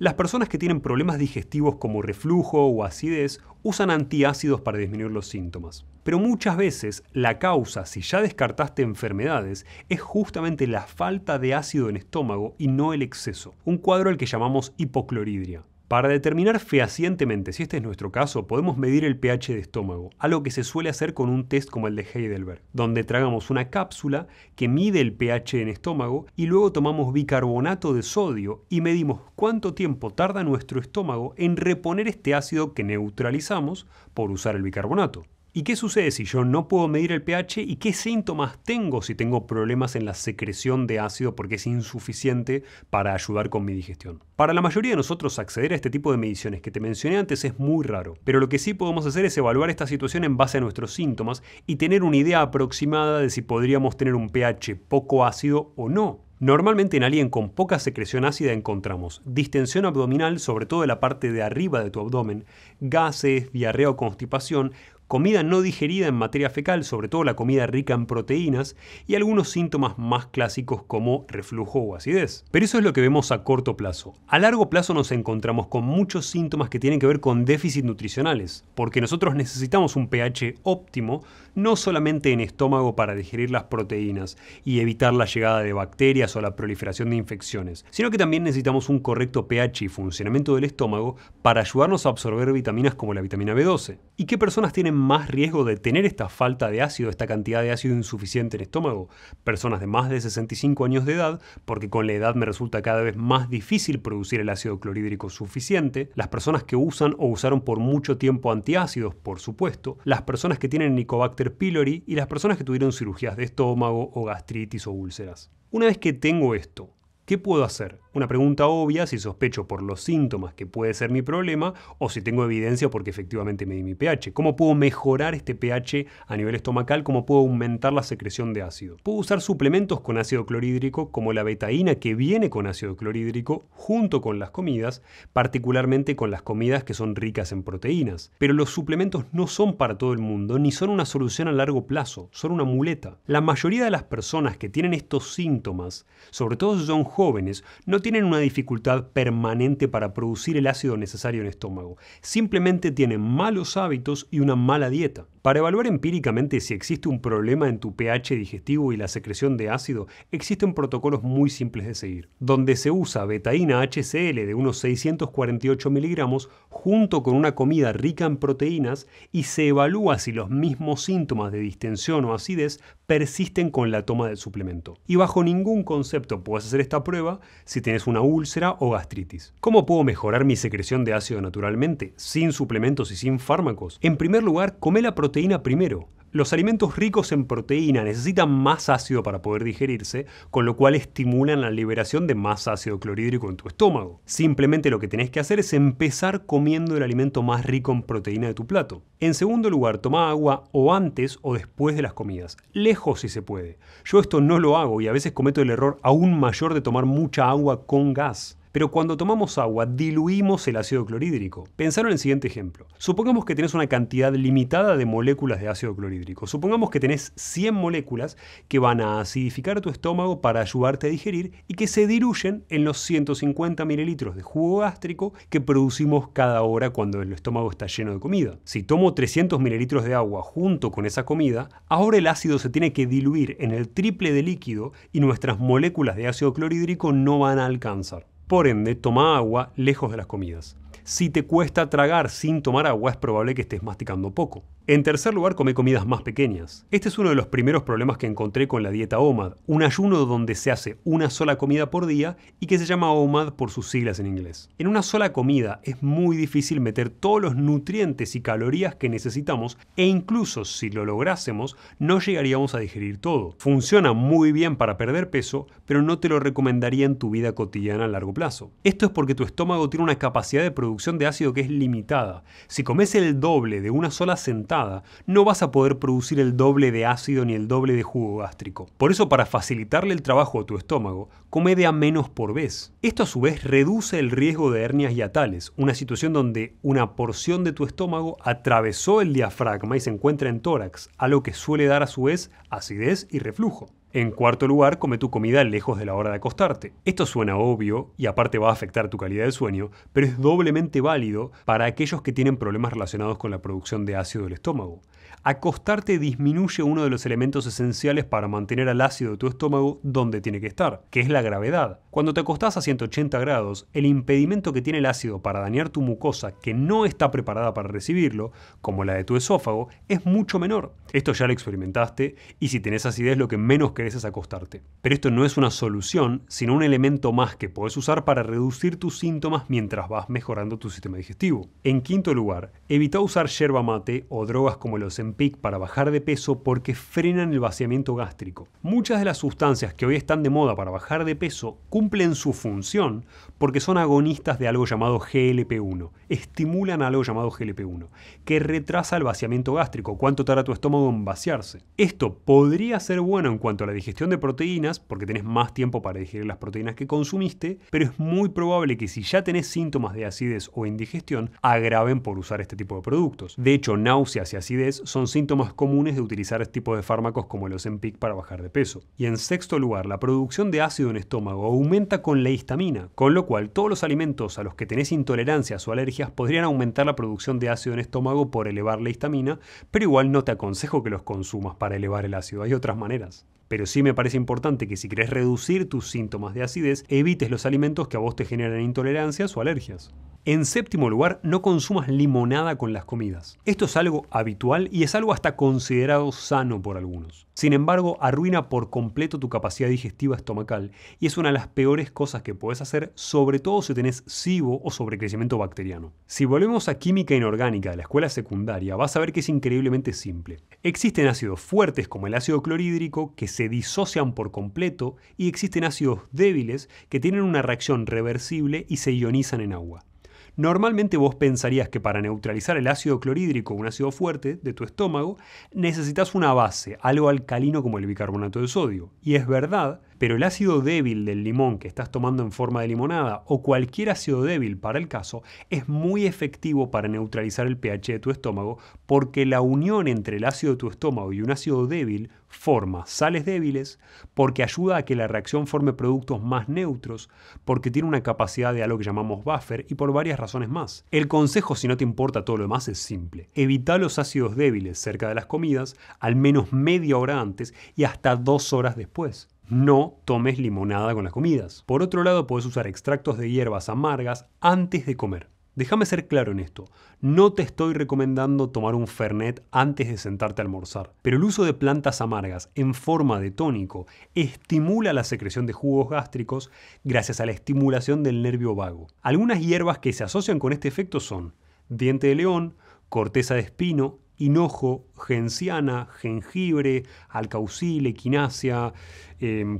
Las personas que tienen problemas digestivos como reflujo o acidez usan antiácidos para disminuir los síntomas. Pero muchas veces la causa, si ya descartaste enfermedades, es justamente la falta de ácido en estómago y no el exceso, un cuadro al que llamamos hipocloridria. Para determinar fehacientemente si este es nuestro caso, podemos medir el pH de estómago, algo que se suele hacer con un test como el de Heidelberg, donde tragamos una cápsula que mide el pH en estómago y luego tomamos bicarbonato de sodio y medimos cuánto tiempo tarda nuestro estómago en reponer este ácido que neutralizamos por usar el bicarbonato. ¿Y qué sucede si yo no puedo medir el pH y qué síntomas tengo si tengo problemas en la secreción de ácido porque es insuficiente para ayudar con mi digestión? Para la mayoría de nosotros acceder a este tipo de mediciones que te mencioné antes es muy raro, pero lo que sí podemos hacer es evaluar esta situación en base a nuestros síntomas y tener una idea aproximada de si podríamos tener un pH poco ácido o no. Normalmente en alguien con poca secreción ácida encontramos distensión abdominal, sobre todo en la parte de arriba de tu abdomen, gases, diarrea o constipación, comida no digerida en materia fecal, sobre todo la comida rica en proteínas, y algunos síntomas más clásicos como reflujo o acidez. Pero eso es lo que vemos a corto plazo. A largo plazo nos encontramos con muchos síntomas que tienen que ver con déficit nutricionales, porque nosotros necesitamos un pH óptimo no solamente en estómago para digerir las proteínas y evitar la llegada de bacterias o la proliferación de infecciones, sino que también necesitamos un correcto pH y funcionamiento del estómago para ayudarnos a absorber vitaminas como la vitamina B12. ¿Y qué personas tienen más riesgo de tener esta falta de ácido, esta cantidad de ácido insuficiente en estómago? Personas de más de 65 años de edad, porque con la edad me resulta cada vez más difícil producir el ácido clorhídrico suficiente, las personas que usan o usaron por mucho tiempo antiácidos, por supuesto, las personas que tienen Nicobacter Helicobacter y las personas que tuvieron cirugías de estómago o gastritis o úlceras. Una vez que tengo esto, ¿Qué puedo hacer? Una pregunta obvia si sospecho por los síntomas que puede ser mi problema o si tengo evidencia porque efectivamente me di mi pH. ¿Cómo puedo mejorar este pH a nivel estomacal? ¿Cómo puedo aumentar la secreción de ácido? Puedo usar suplementos con ácido clorhídrico como la betaína que viene con ácido clorhídrico junto con las comidas, particularmente con las comidas que son ricas en proteínas. Pero los suplementos no son para todo el mundo ni son una solución a largo plazo, son una muleta. La mayoría de las personas que tienen estos síntomas, sobre todo si son jóvenes no tienen una dificultad permanente para producir el ácido necesario en estómago, simplemente tienen malos hábitos y una mala dieta. Para evaluar empíricamente si existe un problema en tu pH digestivo y la secreción de ácido, existen protocolos muy simples de seguir, donde se usa betaína HCl de unos 648 miligramos junto con una comida rica en proteínas y se evalúa si los mismos síntomas de distensión o acidez persisten con la toma del suplemento. Y bajo ningún concepto puedes hacer esta prueba si tienes una úlcera o gastritis. ¿Cómo puedo mejorar mi secreción de ácido naturalmente, sin suplementos y sin fármacos? En primer lugar, come la proteína primero. Los alimentos ricos en proteína necesitan más ácido para poder digerirse, con lo cual estimulan la liberación de más ácido clorhídrico en tu estómago. Simplemente lo que tenés que hacer es empezar comiendo el alimento más rico en proteína de tu plato. En segundo lugar, toma agua o antes o después de las comidas, lejos si se puede. Yo esto no lo hago y a veces cometo el error aún mayor de tomar mucha agua con gas. Pero cuando tomamos agua, diluimos el ácido clorhídrico. Pensaron en el siguiente ejemplo. Supongamos que tenés una cantidad limitada de moléculas de ácido clorhídrico. Supongamos que tenés 100 moléculas que van a acidificar tu estómago para ayudarte a digerir y que se diluyen en los 150 mililitros de jugo gástrico que producimos cada hora cuando el estómago está lleno de comida. Si tomo 300 mililitros de agua junto con esa comida, ahora el ácido se tiene que diluir en el triple de líquido y nuestras moléculas de ácido clorhídrico no van a alcanzar. Por ende, toma agua lejos de las comidas. Si te cuesta tragar sin tomar agua, es probable que estés masticando poco. En tercer lugar, come comidas más pequeñas. Este es uno de los primeros problemas que encontré con la dieta OMAD, un ayuno donde se hace una sola comida por día y que se llama OMAD por sus siglas en inglés. En una sola comida es muy difícil meter todos los nutrientes y calorías que necesitamos e incluso si lo lográsemos no llegaríamos a digerir todo. Funciona muy bien para perder peso, pero no te lo recomendaría en tu vida cotidiana a largo plazo. Esto es porque tu estómago tiene una capacidad de producción de ácido que es limitada. Si comes el doble de una sola sentada, no vas a poder producir el doble de ácido ni el doble de jugo gástrico. Por eso, para facilitarle el trabajo a tu estómago, come de a menos por vez. Esto a su vez reduce el riesgo de hernias hiatales, una situación donde una porción de tu estómago atravesó el diafragma y se encuentra en tórax, a lo que suele dar a su vez acidez y reflujo. En cuarto lugar, come tu comida lejos de la hora de acostarte. Esto suena obvio y aparte va a afectar tu calidad de sueño, pero es doblemente válido para aquellos que tienen problemas relacionados con la producción de ácido del estómago acostarte disminuye uno de los elementos esenciales para mantener al ácido de tu estómago donde tiene que estar, que es la gravedad. Cuando te acostás a 180 grados, el impedimento que tiene el ácido para dañar tu mucosa que no está preparada para recibirlo, como la de tu esófago, es mucho menor. Esto ya lo experimentaste y si tenés acidez lo que menos querés es acostarte. Pero esto no es una solución, sino un elemento más que podés usar para reducir tus síntomas mientras vas mejorando tu sistema digestivo. En quinto lugar, evita usar yerba mate o drogas como los pic para bajar de peso porque frenan el vaciamiento gástrico. Muchas de las sustancias que hoy están de moda para bajar de peso cumplen su función porque son agonistas de algo llamado GLP-1, estimulan algo llamado GLP-1, que retrasa el vaciamiento gástrico, cuánto tarda tu estómago en vaciarse. Esto podría ser bueno en cuanto a la digestión de proteínas, porque tenés más tiempo para digerir las proteínas que consumiste, pero es muy probable que si ya tenés síntomas de acidez o indigestión, agraven por usar este tipo de productos. De hecho, náuseas y acidez son síntomas comunes de utilizar este tipo de fármacos como los Ozempic para bajar de peso. Y en sexto lugar, la producción de ácido en estómago aumenta con la histamina, con lo cual todos los alimentos a los que tenés intolerancias o alergias podrían aumentar la producción de ácido en estómago por elevar la histamina, pero igual no te aconsejo que los consumas para elevar el ácido, hay otras maneras. Pero sí me parece importante que si querés reducir tus síntomas de acidez, evites los alimentos que a vos te generan intolerancias o alergias. En séptimo lugar, no consumas limonada con las comidas. Esto es algo habitual y es algo hasta considerado sano por algunos. Sin embargo, arruina por completo tu capacidad digestiva estomacal y es una de las peores cosas que puedes hacer, sobre todo si tenés cibo o sobrecrecimiento bacteriano. Si volvemos a química inorgánica de la escuela secundaria, vas a ver que es increíblemente simple. Existen ácidos fuertes como el ácido clorhídrico que se disocian por completo y existen ácidos débiles que tienen una reacción reversible y se ionizan en agua. Normalmente vos pensarías que para neutralizar el ácido clorhídrico, un ácido fuerte, de tu estómago, necesitas una base, algo alcalino como el bicarbonato de sodio. Y es verdad pero el ácido débil del limón que estás tomando en forma de limonada o cualquier ácido débil para el caso es muy efectivo para neutralizar el pH de tu estómago porque la unión entre el ácido de tu estómago y un ácido débil forma sales débiles, porque ayuda a que la reacción forme productos más neutros, porque tiene una capacidad de algo que llamamos buffer y por varias razones más. El consejo si no te importa todo lo demás es simple. Evita los ácidos débiles cerca de las comidas al menos media hora antes y hasta dos horas después. No tomes limonada con las comidas. Por otro lado, puedes usar extractos de hierbas amargas antes de comer. Déjame ser claro en esto, no te estoy recomendando tomar un fernet antes de sentarte a almorzar, pero el uso de plantas amargas en forma de tónico estimula la secreción de jugos gástricos gracias a la estimulación del nervio vago. Algunas hierbas que se asocian con este efecto son diente de león, corteza de espino, hinojo, genciana, jengibre, alcaucil, equinacia,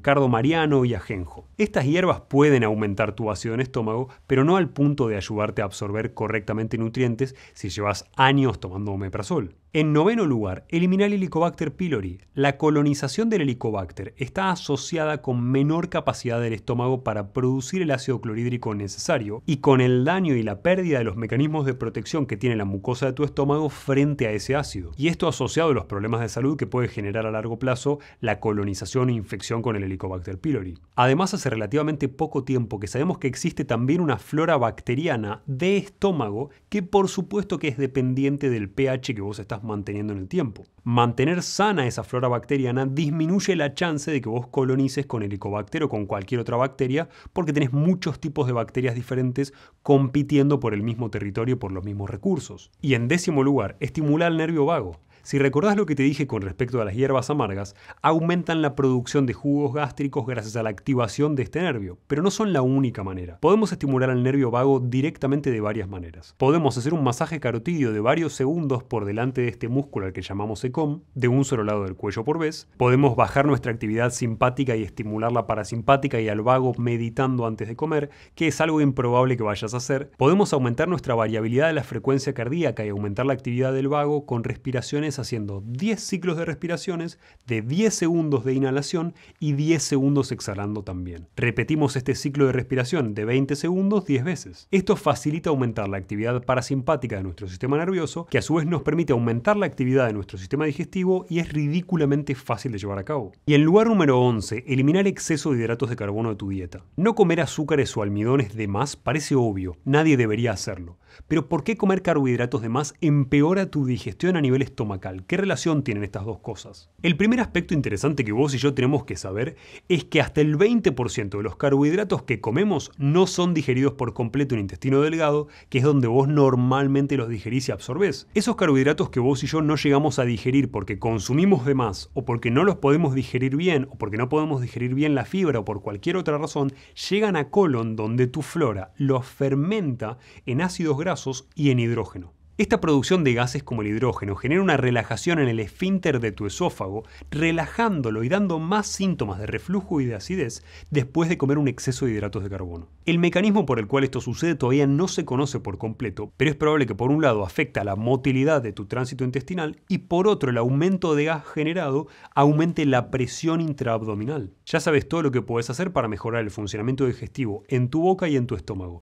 cardomariano em, cardo y ajenjo. Estas hierbas pueden aumentar tu ácido en estómago, pero no al punto de ayudarte a absorber correctamente nutrientes si llevas años tomando omeprazol. En noveno lugar, eliminar el Helicobacter pylori. La colonización del Helicobacter está asociada con menor capacidad del estómago para producir el ácido clorhídrico necesario y con el daño y la pérdida de los mecanismos de protección que tiene la mucosa de tu estómago frente a ese ácido. Y asociado a los problemas de salud que puede generar a largo plazo la colonización e infección con el Helicobacter pylori. Además, hace relativamente poco tiempo que sabemos que existe también una flora bacteriana de estómago que por supuesto que es dependiente del pH que vos estás manteniendo en el tiempo. Mantener sana esa flora bacteriana disminuye la chance de que vos colonices con Helicobacter o con cualquier otra bacteria porque tenés muchos tipos de bacterias diferentes compitiendo por el mismo territorio por los mismos recursos. Y en décimo lugar, estimular el nervio vago. Si recordás lo que te dije con respecto a las hierbas amargas, aumentan la producción de jugos gástricos gracias a la activación de este nervio, pero no son la única manera. Podemos estimular al nervio vago directamente de varias maneras. Podemos hacer un masaje carotidio de varios segundos por delante de este músculo al que llamamos ECOM, de un solo lado del cuello por vez. Podemos bajar nuestra actividad simpática y estimular la parasimpática y al vago meditando antes de comer, que es algo improbable que vayas a hacer. Podemos aumentar nuestra variabilidad de la frecuencia cardíaca y aumentar la actividad del vago con respiraciones haciendo 10 ciclos de respiraciones de 10 segundos de inhalación y 10 segundos exhalando también. Repetimos este ciclo de respiración de 20 segundos 10 veces. Esto facilita aumentar la actividad parasimpática de nuestro sistema nervioso, que a su vez nos permite aumentar la actividad de nuestro sistema digestivo y es ridículamente fácil de llevar a cabo. Y en lugar número 11, eliminar exceso de hidratos de carbono de tu dieta. No comer azúcares o almidones de más parece obvio, nadie debería hacerlo. Pero ¿por qué comer carbohidratos de más empeora tu digestión a nivel estomacal? ¿Qué relación tienen estas dos cosas? El primer aspecto interesante que vos y yo tenemos que saber es que hasta el 20% de los carbohidratos que comemos no son digeridos por completo en el intestino delgado, que es donde vos normalmente los digerís y absorbés. Esos carbohidratos que vos y yo no llegamos a digerir porque consumimos de más o porque no los podemos digerir bien o porque no podemos digerir bien la fibra o por cualquier otra razón, llegan a colon donde tu flora los fermenta en ácidos grasos y en hidrógeno. Esta producción de gases como el hidrógeno genera una relajación en el esfínter de tu esófago, relajándolo y dando más síntomas de reflujo y de acidez después de comer un exceso de hidratos de carbono. El mecanismo por el cual esto sucede todavía no se conoce por completo, pero es probable que por un lado afecta a la motilidad de tu tránsito intestinal y por otro el aumento de gas generado aumente la presión intraabdominal. Ya sabes todo lo que puedes hacer para mejorar el funcionamiento digestivo en tu boca y en tu estómago.